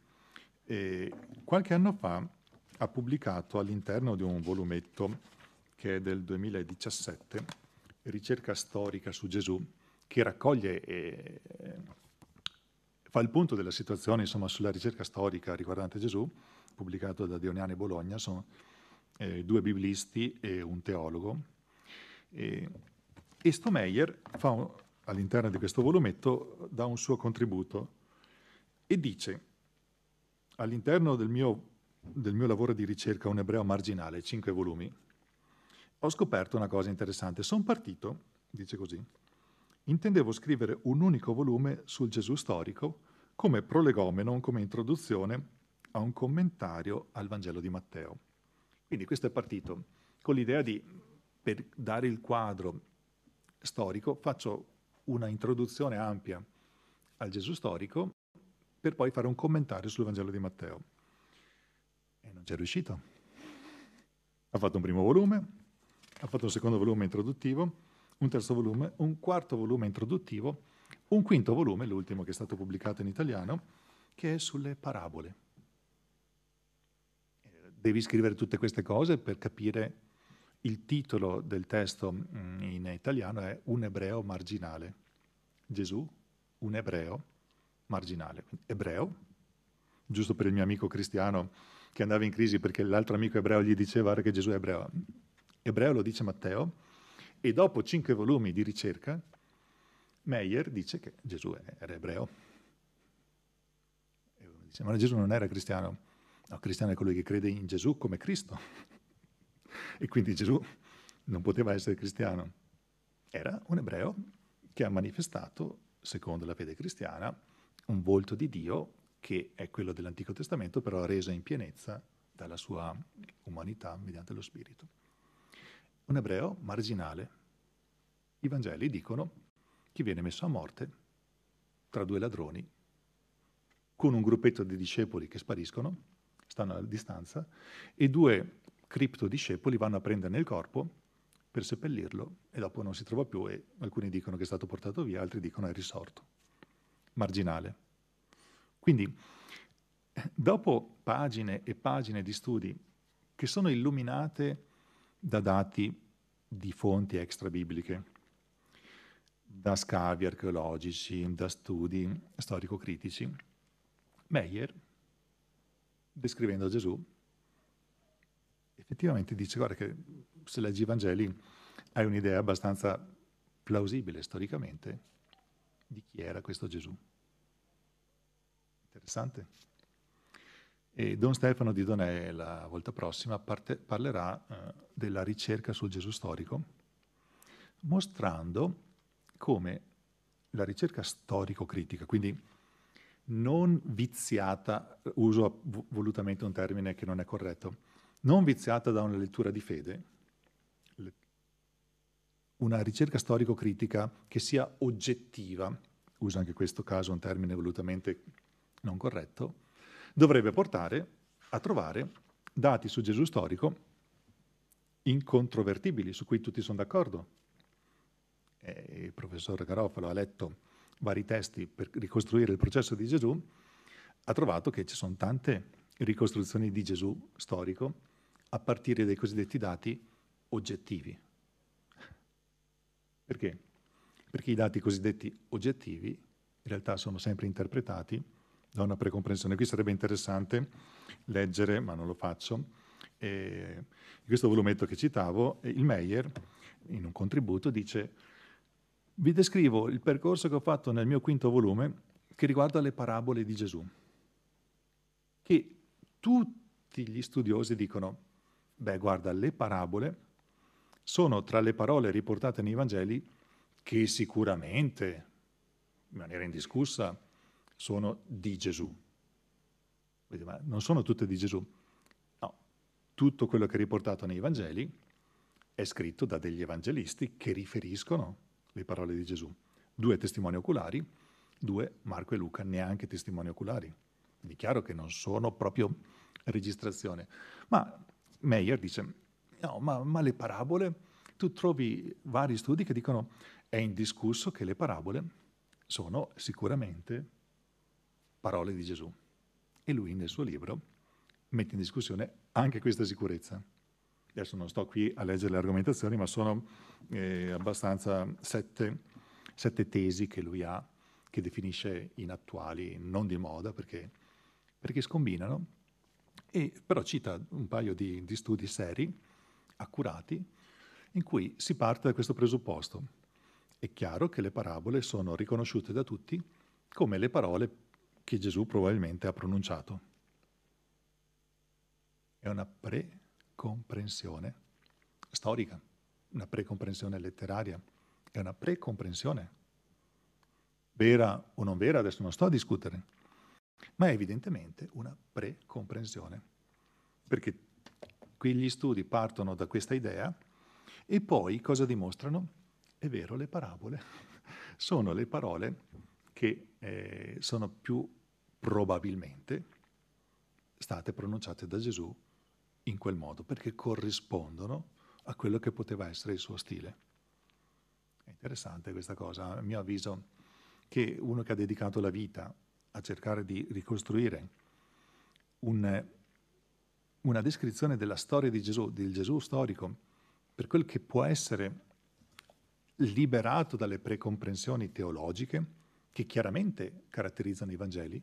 Eh, qualche anno fa ha pubblicato all'interno di un volumetto che è del 2017, Ricerca storica su Gesù, che raccoglie e fa il punto della situazione insomma, sulla ricerca storica riguardante Gesù, pubblicato da Dioniane Bologna. Sono eh, due biblisti e un teologo. E, e Stomeyer fa, all'interno di questo volumetto dà un suo contributo e dice all'interno del mio, del mio lavoro di ricerca un ebreo marginale, cinque volumi, ho scoperto una cosa interessante. Sono partito, dice così, intendevo scrivere un unico volume sul Gesù storico come prolegomeno, come introduzione a un commentario al Vangelo di Matteo. Quindi questo è partito con l'idea di, per dare il quadro storico, faccio una introduzione ampia al Gesù storico per poi fare un commentario sul Vangelo di Matteo. E non ci è riuscito. Ha fatto un primo volume, ha fatto un secondo volume introduttivo, un terzo volume, un quarto volume introduttivo, un quinto volume, l'ultimo che è stato pubblicato in italiano, che è sulle parabole devi scrivere tutte queste cose per capire il titolo del testo mm, in italiano è Un ebreo marginale. Gesù, un ebreo marginale. Ebreo, giusto per il mio amico cristiano che andava in crisi perché l'altro amico ebreo gli diceva che Gesù è ebreo. Ebreo lo dice Matteo e dopo cinque volumi di ricerca Meyer dice che Gesù era ebreo. E uno dice, ma Gesù non era cristiano. No, cristiano è colui che crede in Gesù come Cristo. e quindi Gesù non poteva essere cristiano. Era un ebreo che ha manifestato, secondo la fede cristiana, un volto di Dio che è quello dell'Antico Testamento, però reso in pienezza dalla sua umanità mediante lo Spirito. Un ebreo marginale. I Vangeli dicono che viene messo a morte tra due ladroni, con un gruppetto di discepoli che spariscono, stanno a distanza, e due criptodiscepoli vanno a prenderne il corpo per seppellirlo e dopo non si trova più e alcuni dicono che è stato portato via, altri dicono è risorto. Marginale. Quindi, dopo pagine e pagine di studi che sono illuminate da dati di fonti extrabibliche, da scavi archeologici, da studi storico-critici, Meyer descrivendo Gesù, effettivamente dice, guarda che se leggi i Vangeli hai un'idea abbastanza plausibile storicamente di chi era questo Gesù. Interessante. E Don Stefano di Donè la volta prossima parte, parlerà eh, della ricerca sul Gesù storico, mostrando come la ricerca storico-critica, quindi non viziata, uso volutamente un termine che non è corretto, non viziata da una lettura di fede, una ricerca storico-critica che sia oggettiva, uso anche in questo caso un termine volutamente non corretto, dovrebbe portare a trovare dati su Gesù storico incontrovertibili, su cui tutti sono d'accordo. Eh, il professor Garofalo ha letto vari testi per ricostruire il processo di Gesù, ha trovato che ci sono tante ricostruzioni di Gesù storico a partire dai cosiddetti dati oggettivi. Perché? Perché i dati cosiddetti oggettivi in realtà sono sempre interpretati da una precomprensione. Qui sarebbe interessante leggere, ma non lo faccio, eh, in questo volumetto che citavo, eh, il Meyer in un contributo dice vi descrivo il percorso che ho fatto nel mio quinto volume che riguarda le parabole di Gesù, che tutti gli studiosi dicono, beh guarda, le parabole sono tra le parole riportate nei Vangeli che sicuramente, in maniera indiscussa, sono di Gesù. Ma non sono tutte di Gesù. No, tutto quello che è riportato nei Vangeli è scritto da degli evangelisti che riferiscono le parole di Gesù. Due testimoni oculari, due Marco e Luca neanche testimoni oculari. Quindi è chiaro che non sono proprio registrazione. Ma Meyer dice, no, ma, ma le parabole, tu trovi vari studi che dicono è indiscusso che le parabole sono sicuramente parole di Gesù. E lui nel suo libro mette in discussione anche questa sicurezza adesso non sto qui a leggere le argomentazioni, ma sono eh, abbastanza sette, sette, tesi che lui ha, che definisce inattuali, non di moda, perché, perché scombinano, e però cita un paio di, di studi seri, accurati, in cui si parte da questo presupposto. È chiaro che le parabole sono riconosciute da tutti come le parole che Gesù probabilmente ha pronunciato. È una pre precomprensione storica, una precomprensione letteraria, è una precomprensione vera o non vera, adesso non sto a discutere, ma è evidentemente una precomprensione, perché qui gli studi partono da questa idea e poi cosa dimostrano? È vero, le parabole sono le parole che eh, sono più probabilmente state pronunciate da Gesù in quel modo, perché corrispondono a quello che poteva essere il suo stile. È interessante questa cosa, a mio avviso, che uno che ha dedicato la vita a cercare di ricostruire un, una descrizione della storia di Gesù, del Gesù storico, per quel che può essere liberato dalle precomprensioni teologiche che chiaramente caratterizzano i Vangeli,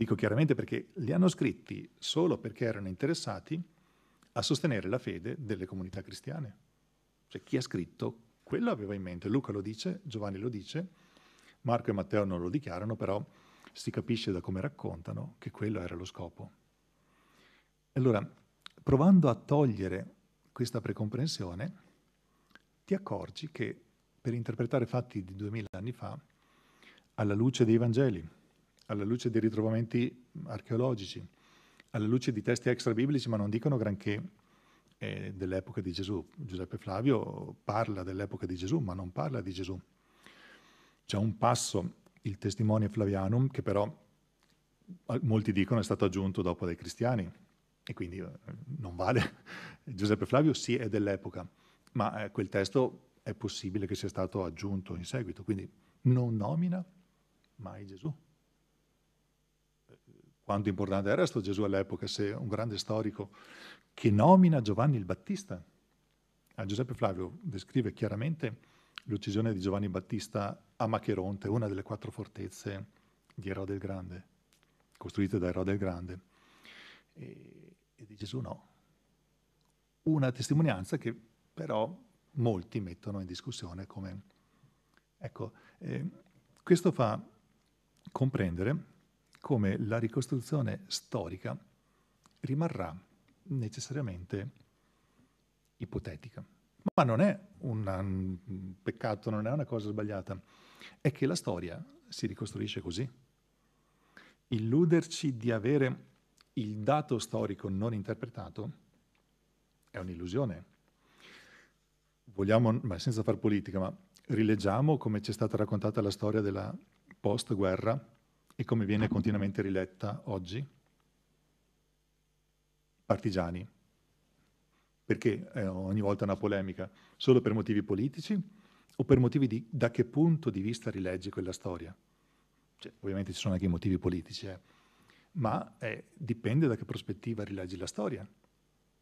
dico chiaramente perché li hanno scritti solo perché erano interessati a sostenere la fede delle comunità cristiane. Cioè chi ha scritto quello aveva in mente, Luca lo dice, Giovanni lo dice, Marco e Matteo non lo dichiarano, però si capisce da come raccontano che quello era lo scopo. Allora, provando a togliere questa precomprensione, ti accorgi che per interpretare fatti di duemila anni fa, alla luce dei Vangeli, alla luce dei ritrovamenti archeologici, alla luce di testi extrabiblici, ma non dicono granché eh, dell'epoca di Gesù. Giuseppe Flavio parla dell'epoca di Gesù, ma non parla di Gesù. C'è un passo, il testimonio Flavianum, che però molti dicono è stato aggiunto dopo dai cristiani e quindi eh, non vale. Giuseppe Flavio sì è dell'epoca, ma eh, quel testo è possibile che sia stato aggiunto in seguito, quindi non nomina mai Gesù. Quanto importante era questo Gesù all'epoca, se un grande storico che nomina Giovanni il Battista. A ah, Giuseppe Flavio descrive chiaramente l'uccisione di Giovanni Battista a Macheronte, una delle quattro fortezze di Erode il Grande, costruite da Erode il Grande. E, e di Gesù no. Una testimonianza che però molti mettono in discussione come... Ecco, eh, questo fa comprendere come la ricostruzione storica rimarrà necessariamente ipotetica. Ma non è un peccato, non è una cosa sbagliata, è che la storia si ricostruisce così. Illuderci di avere il dato storico non interpretato è un'illusione. Vogliamo, ma senza far politica, ma rileggiamo come ci è stata raccontata la storia della post-guerra e come viene continuamente riletta oggi? Partigiani. Perché eh, ogni volta una polemica? Solo per motivi politici o per motivi di da che punto di vista rileggi quella storia? Cioè, ovviamente ci sono anche i motivi politici, eh. ma eh, dipende da che prospettiva rileggi la storia.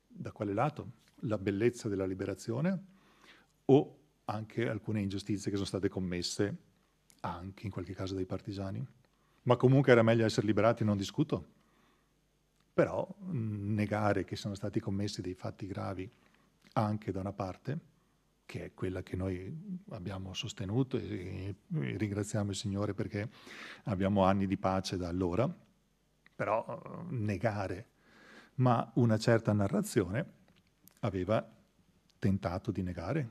Da quale lato? La bellezza della liberazione o anche alcune ingiustizie che sono state commesse anche in qualche caso dai partigiani? ma comunque era meglio essere liberati, non discuto. Però mm, negare che sono stati commessi dei fatti gravi anche da una parte, che è quella che noi abbiamo sostenuto e, ringraziamo il Signore perché abbiamo anni di pace da allora, però mm, negare, ma una certa narrazione aveva tentato di negare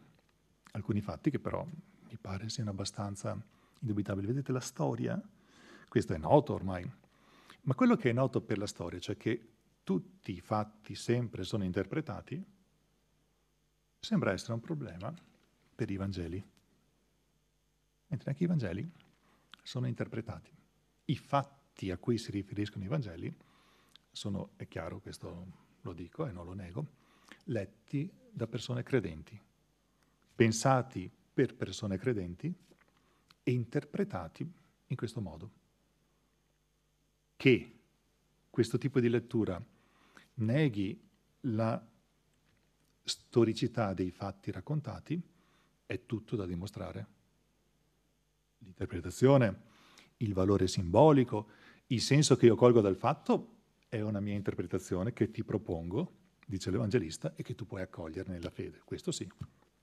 alcuni fatti che però mi pare siano abbastanza indubitabili. Vedete la storia? Questo è noto ormai. Ma quello che è noto per la storia, cioè che tutti i fatti sempre sono interpretati, sembra essere un problema per i Vangeli. Mentre anche i Vangeli sono interpretati. I fatti a cui si riferiscono i Vangeli sono, è chiaro, questo lo dico e non lo nego, letti da persone credenti, pensati per persone credenti e interpretati in questo modo che questo tipo di lettura neghi la storicità dei fatti raccontati, è tutto da dimostrare. L'interpretazione, il valore simbolico, il senso che io colgo dal fatto è una mia interpretazione che ti propongo, dice l'Evangelista, e che tu puoi accogliere nella fede. Questo sì,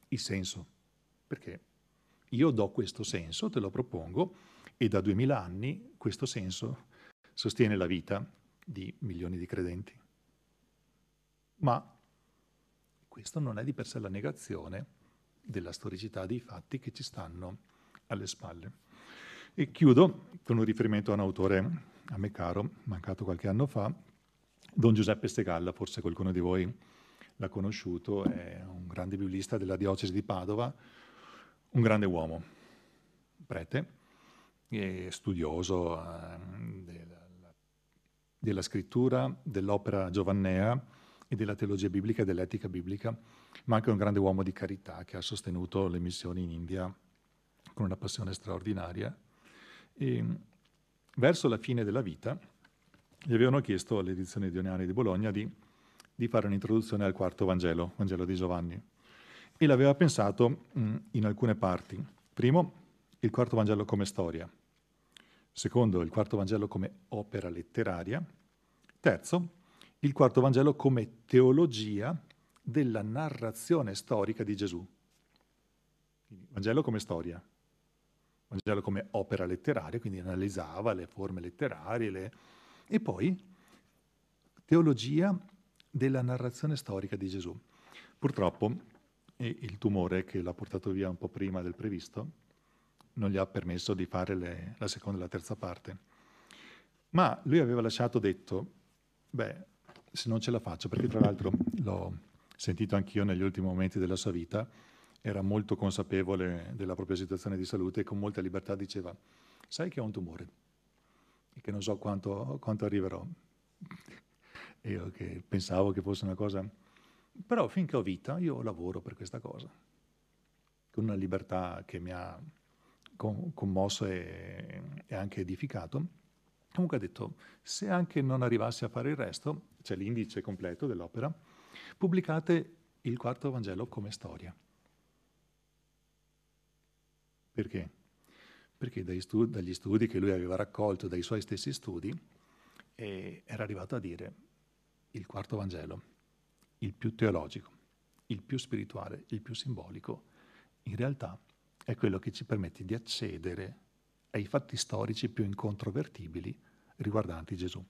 il senso. Perché io do questo senso, te lo propongo, e da duemila anni questo senso sostiene la vita di milioni di credenti. Ma questo non è di per sé la negazione della storicità dei fatti che ci stanno alle spalle. E chiudo con un riferimento a un autore a me caro, mancato qualche anno fa, Don Giuseppe Segalla, forse qualcuno di voi l'ha conosciuto, è un grande biblista della diocesi di Padova, un grande uomo, prete, e studioso eh, della della scrittura, dell'opera giovannea e della teologia biblica e dell'etica biblica, ma anche un grande uomo di carità che ha sostenuto le missioni in India con una passione straordinaria. E, mm, verso la fine della vita gli avevano chiesto all'edizione dioniana di Bologna di, di fare un'introduzione al quarto Vangelo, Vangelo di Giovanni, e l'aveva pensato mm, in alcune parti. Primo, il quarto Vangelo come storia, Secondo, il quarto Vangelo come opera letteraria. Terzo, il quarto Vangelo come teologia della narrazione storica di Gesù. Quindi, Vangelo come storia, Vangelo come opera letteraria, quindi analizzava le forme letterarie, le... e poi teologia della narrazione storica di Gesù. Purtroppo il tumore che l'ha portato via un po' prima del previsto non gli ha permesso di fare le, la seconda e la terza parte. Ma lui aveva lasciato detto, beh, se non ce la faccio, perché tra l'altro l'ho sentito anch'io negli ultimi momenti della sua vita, era molto consapevole della propria situazione di salute e con molta libertà diceva, sai che ho un tumore e che non so quanto, quanto arriverò. Io che pensavo che fosse una cosa... Però finché ho vita io lavoro per questa cosa, con una libertà che mi ha commosso e, e anche edificato. Comunque ha detto, se anche non arrivassi a fare il resto, c'è cioè l'indice completo dell'opera, pubblicate il quarto Vangelo come storia. Perché? Perché dagli studi, dagli studi che lui aveva raccolto, dai suoi stessi studi, eh, era arrivato a dire il quarto Vangelo, il più teologico, il più spirituale, il più simbolico, in realtà è quello che ci permette di accedere ai fatti storici più incontrovertibili riguardanti Gesù.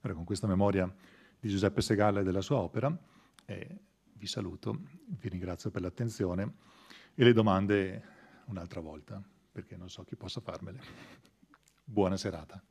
Allora, con questa memoria di Giuseppe Segalla e della sua opera, eh, vi saluto, vi ringrazio per l'attenzione e le domande un'altra volta, perché non so chi possa farmele. Buona serata.